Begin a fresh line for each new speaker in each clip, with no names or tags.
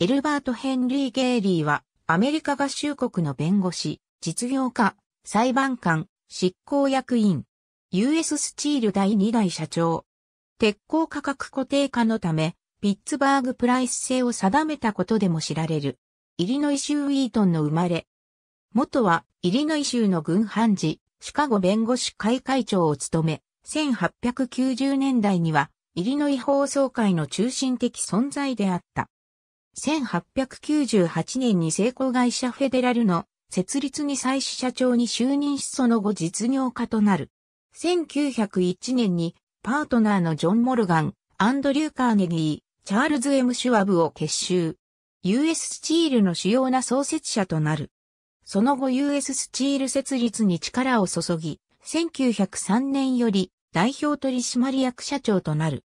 エルバート・ヘンリー・ゲイリーは、アメリカ合衆国の弁護士、実業家、裁判官、執行役員、US スチール第2代社長、鉄鋼価格固定化のため、ピッツバーグプライス制を定めたことでも知られる、イリノイ州ウィートンの生まれ。元は、イリノイ州の軍判事、シカゴ弁護士会会長を務め、1890年代には、イリノイ放送会の中心的存在であった。1898年に成功会社フェデラルの設立に際し社長に就任しその後実業家となる。1901年にパートナーのジョン・モルガン、アンドリュー・カーネギー、チャールズ・ M・ シュワブを結集。US スチールの主要な創設者となる。その後 US スチール設立に力を注ぎ、1903年より代表取締役社長となる。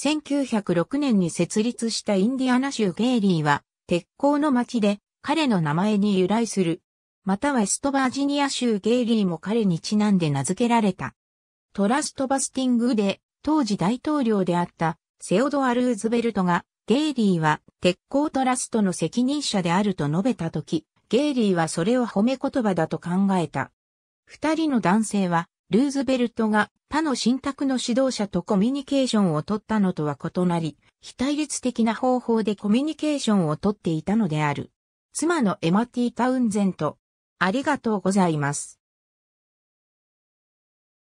1906年に設立したインディアナ州ゲイリーは、鉄鋼の町で彼の名前に由来する。またはエストバージニア州ゲイリーも彼にちなんで名付けられた。トラストバスティングで当時大統領であったセオドア・ルーズベルトがゲイリーは鉄鋼トラストの責任者であると述べたとき、ゲイリーはそれを褒め言葉だと考えた。二人の男性はルーズベルトが他の信託の指導者とコミュニケーションを取ったのとは異なり、非対立的な方法でコミュニケーションを取っていたのである。妻のエマティ・タウンゼント。ありがとうございます。